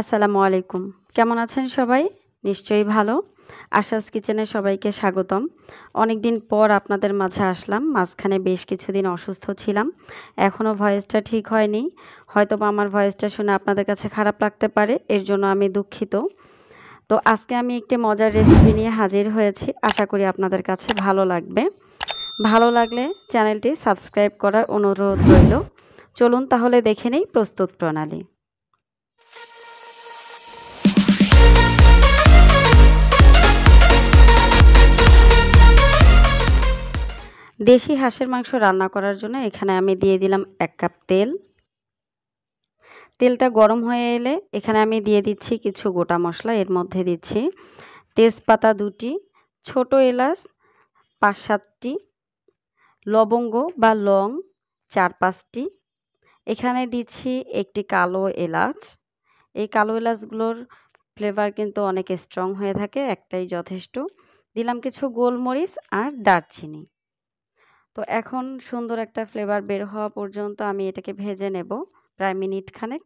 আসসালামু আলাইকুম কেমন আছেন সবাই নিশ্চয়ই ভালো আশাস কিচেনে সবাইকে স্বাগতম অনেক দিন পর আপনাদের মাঝে আসলাম মাঝখানে বেশ কিছুদিন অসুস্থ ছিলাম এখনও ভয়েসটা ঠিক হয়নি হয়তো বা আমার ভয়েসটা শুনে আপনাদের কাছে খারাপ লাগতে পারে এর জন্য আমি দুঃখিত তো আজকে আমি একটি মজার রেসিপি নিয়ে হাজির হয়েছি আশা করি আপনাদের কাছে ভালো লাগবে ভালো লাগলে চ্যানেলটি সাবস্ক্রাইব করার অনুরোধ রইল চলুন তাহলে দেখে নেই প্রস্তুত প্রণালী দেশি হাঁসের মাংস রান্না করার জন্য এখানে আমি দিয়ে দিলাম এক কাপ তেল তেলটা গরম হয়ে এলে এখানে আমি দিয়ে দিচ্ছি কিছু গোটা মশলা এর মধ্যে দিচ্ছি তেজপাতা দুটি ছোট এলাচ পাঁচ সাতটি লবঙ্গ বা লং চার পাঁচটি এখানে দিচ্ছি একটি কালো এলাচ এই কালো এলাচগুলোর ফ্লেভার কিন্তু অনেক স্ট্রং হয়ে থাকে একটাই যথেষ্ট দিলাম কিছু গোলমরিচ আর দারচিনি তো এখন সুন্দর একটা ফ্লেভার বের হওয়া পর্যন্ত আমি এটাকে ভেজে নেব প্রায় মিনিট খানেক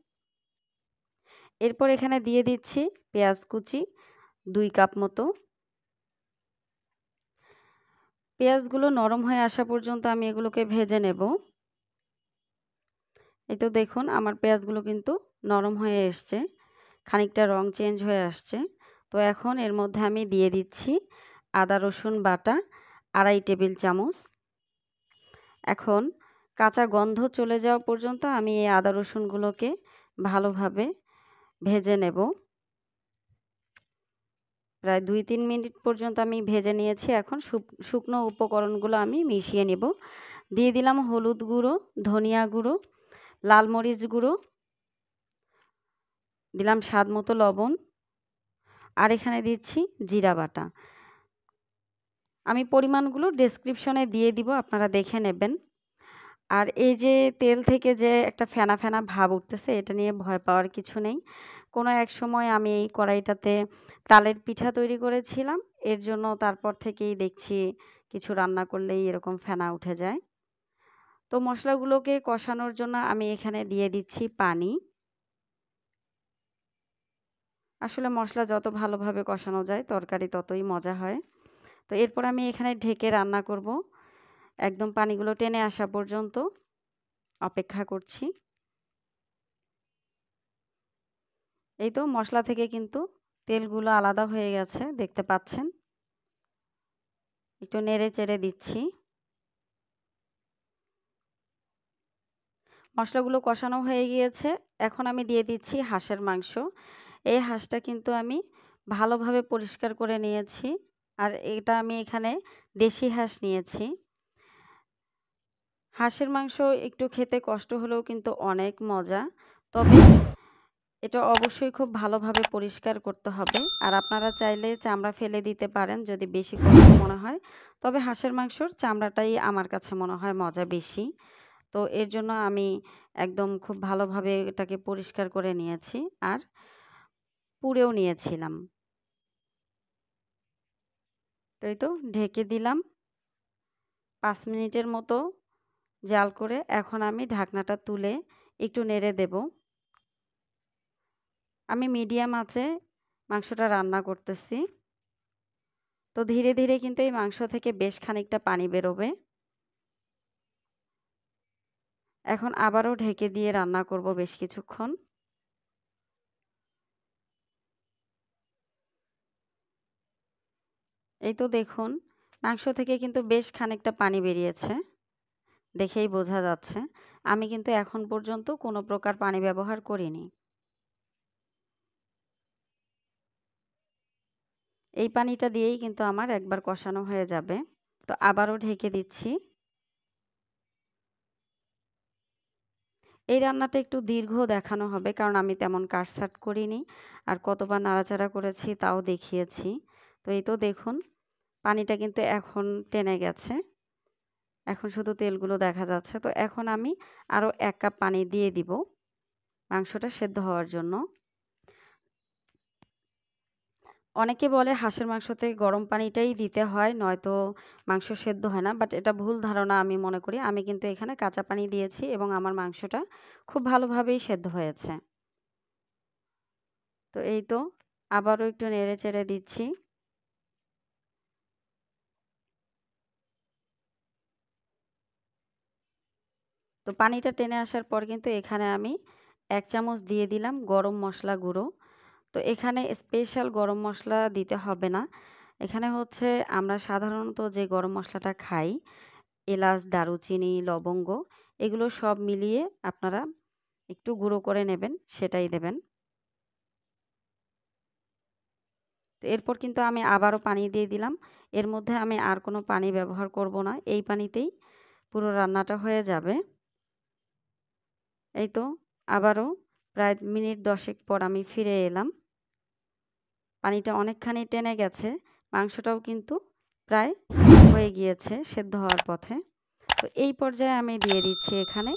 এরপর এখানে দিয়ে দিচ্ছি পেঁয়াজ কুচি দুই কাপ মতো পেঁয়াজগুলো নরম হয়ে আসা পর্যন্ত আমি এগুলোকে ভেজে নেব এই তো দেখুন আমার পেঁয়াজগুলো কিন্তু নরম হয়ে এসছে খানিকটা রং চেঞ্জ হয়ে আসছে তো এখন এর মধ্যে আমি দিয়ে দিচ্ছি আদা রসুন বাটা আড়াই টেবিল চামচ এখন কাঁচা গন্ধ চলে যাওয়া পর্যন্ত আমি এই আদা রসুনগুলোকে ভালোভাবে ভেজে নেব প্রায় দুই তিন মিনিট পর্যন্ত আমি ভেজে নিয়েছি এখন শুকনো উপকরণগুলো আমি মিশিয়ে নেব দিয়ে দিলাম হলুদ গুঁড়ো ধনিয়া গুঁড়ো লাল মরিচ গুঁড়ো দিলাম স্বাদ মতো লবণ আর এখানে দিচ্ছি জিরা বাটা আমি পরিমাণগুলো ডেসক্রিপশনে দিয়ে দিব আপনারা দেখে নেবেন আর এই যে তেল থেকে যে একটা ফেনা ফেনা ভাব উঠতেছে এটা নিয়ে ভয় পাওয়ার কিছু নেই কোনো এক সময় আমি এই কড়াইটাতে তালের পিঠা তৈরি করেছিলাম এর জন্য তারপর থেকেই দেখছি কিছু রান্না করলেই এরকম ফেনা উঠে যায় তো মশলাগুলোকে কষানোর জন্য আমি এখানে দিয়ে দিচ্ছি পানি আসলে মশলা যত ভালোভাবে কষানো যায় তরকারি ততই মজা হয় তো এরপর আমি এখানে ঢেকে রান্না করব একদম পানিগুলো টেনে আসা পর্যন্ত অপেক্ষা করছি এই তো মশলা থেকে কিন্তু তেলগুলো আলাদা হয়ে গেছে দেখতে পাচ্ছেন একটু নেড়ে চেড়ে দিচ্ছি মশলাগুলো কষানো হয়ে গিয়েছে এখন আমি দিয়ে দিচ্ছি হাঁসের মাংস এই হাঁসটা কিন্তু আমি ভালোভাবে পরিষ্কার করে নিয়েছি আর এটা আমি এখানে দেশি হাঁস নিয়েছি হাঁসের মাংস একটু খেতে কষ্ট হলেও কিন্তু অনেক মজা তবে এটা অবশ্যই খুব ভালোভাবে পরিষ্কার করতে হবে আর আপনারা চাইলে চামড়া ফেলে দিতে পারেন যদি বেশি কষ্ট মনে হয় তবে হাঁসের মাংসর চামড়াটাই আমার কাছে মনে হয় মজা বেশি তো এর জন্য আমি একদম খুব ভালোভাবে এটাকে পরিষ্কার করে নিয়েছি আর পুড়েও নিয়েছিলাম তো এই তো ঢেকে দিলাম পাঁচ মিনিটের মতো জাল করে এখন আমি ঢাকনাটা তুলে একটু নেড়ে দেব আমি মিডিয়াম আছে মাংসটা রান্না করতেছি তো ধীরে ধীরে কিন্তু এই মাংস থেকে বেশ খানিকটা পানি বেরোবে এখন আবারও ঢেকে দিয়ে রান্না করব বেশ কিছুক্ষণ এই তো দেখুন মাংস থেকে কিন্তু বেশ খানিকটা পানি বেরিয়েছে দেখেই বোঝা যাচ্ছে আমি কিন্তু এখন পর্যন্ত কোনো প্রকার পানি ব্যবহার করিনি এই পানিটা দিয়েই কিন্তু আমার একবার কষানো হয়ে যাবে তো আবারও ঢেকে দিচ্ছি এই রান্নাটা একটু দীর্ঘ দেখানো হবে কারণ আমি তেমন কাটসাট করিনি আর কতবার নাড়াচাড়া করেছি তাও দেখিয়েছি তো এই তো দেখুন পানিটা কিন্তু এখন টেনে গেছে এখন শুধু তেলগুলো দেখা যাচ্ছে তো এখন আমি আরও এক কাপ পানি দিয়ে দিব মাংসটা সেদ্ধ হওয়ার জন্য অনেকে বলে হাঁসের মাংসতে গরম পানিটাই দিতে হয় নয়তো মাংস সেদ্ধ হয় না বাট এটা ভুল ধারণা আমি মনে করি আমি কিন্তু এখানে কাঁচা পানি দিয়েছি এবং আমার মাংসটা খুব ভালোভাবেই সেদ্ধ হয়েছে তো এই তো আবারও একটু নেড়ে চেড়ে দিচ্ছি তো পানিটা টেনে আসার পর কিন্তু এখানে আমি এক চামচ দিয়ে দিলাম গরম মশলা গুঁড়ো তো এখানে স্পেশাল গরম মশলা দিতে হবে না এখানে হচ্ছে আমরা সাধারণত যে গরম মশলাটা খাই এলাচ দারুচিনি লবঙ্গ এগুলো সব মিলিয়ে আপনারা একটু গুঁড়ো করে নেবেন সেটাই দেবেন তো এরপর কিন্তু আমি আবারও পানি দিয়ে দিলাম এর মধ্যে আমি আর কোনো পানি ব্যবহার করব না এই পানিতেই পুরো রান্নাটা হয়ে যাবে এই তো আবারও প্রায় মিনিট দশেক পর আমি ফিরে এলাম পানিটা অনেকখানি টেনে গেছে মাংসটাও কিন্তু প্রায় হয়ে গিয়েছে সেদ্ধ হওয়ার পথে তো এই পর্যায়ে আমি দিয়ে দিচ্ছি এখানে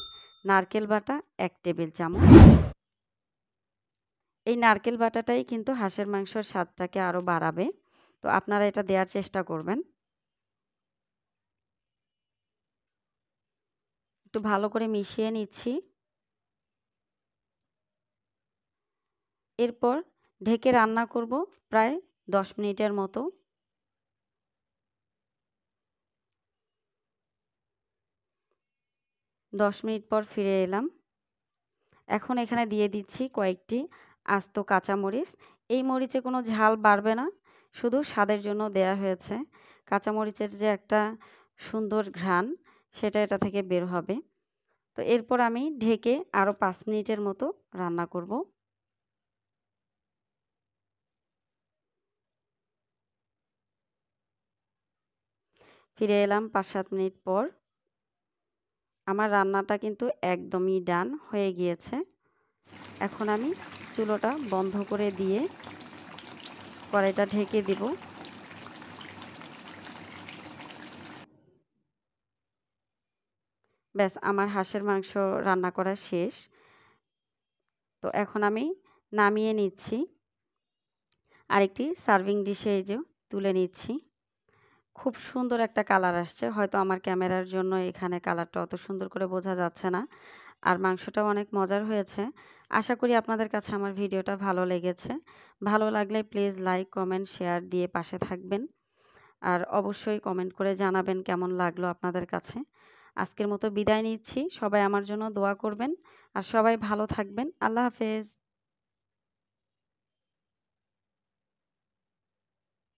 নারকেল বাটা এক টেবিল চামচ এই নারকেল বাটাটাই কিন্তু হাঁসের মাংসর স্বাদটাকে আরও বাড়াবে তো আপনারা এটা দেওয়ার চেষ্টা করবেন একটু ভালো করে মিশিয়ে নিচ্ছি এরপর ঢেকে রান্না করব প্রায় দশ মিনিটের মতো দশ মিনিট পর ফিরে এলাম এখন এখানে দিয়ে দিচ্ছি কয়েকটি আস্ত কাঁচামরিচ এই মরিচে কোনো ঝাল বাড়বে না শুধু স্বাদের জন্য দেয়া হয়েছে কাঁচামরিচের যে একটা সুন্দর ঘ্রাণ সেটা এটা থেকে বের হবে তো এরপর আমি ঢেকে আরও পাঁচ মিনিটের মতো রান্না করব ফিরে এলাম পাঁচ সাত মিনিট পর আমার রান্নাটা কিন্তু একদমই ডান হয়ে গিয়েছে এখন আমি চুলোটা বন্ধ করে দিয়ে কড়াইটা ঢেকে দিব ব্যাস আমার হাঁসের মাংস রান্না করা শেষ তো এখন আমি নামিয়ে নিচ্ছি আরেকটি সার্ভিং ডিশে এই যে তুলে নিচ্ছি খুব সুন্দর একটা কালার আসছে হয়তো আমার ক্যামেরার জন্য এখানে কালারটা অত সুন্দর করে বোঝা যাচ্ছে না আর মাংসটাও অনেক মজার হয়েছে আশা করি আপনাদের কাছে আমার ভিডিওটা ভালো লেগেছে ভালো লাগলে প্লিজ লাইক কমেন্ট শেয়ার দিয়ে পাশে থাকবেন আর অবশ্যই কমেন্ট করে জানাবেন কেমন লাগলো আপনাদের কাছে আজকের মতো বিদায় নিচ্ছি সবাই আমার জন্য দোয়া করবেন আর সবাই ভালো থাকবেন আল্লাহ হাফেজ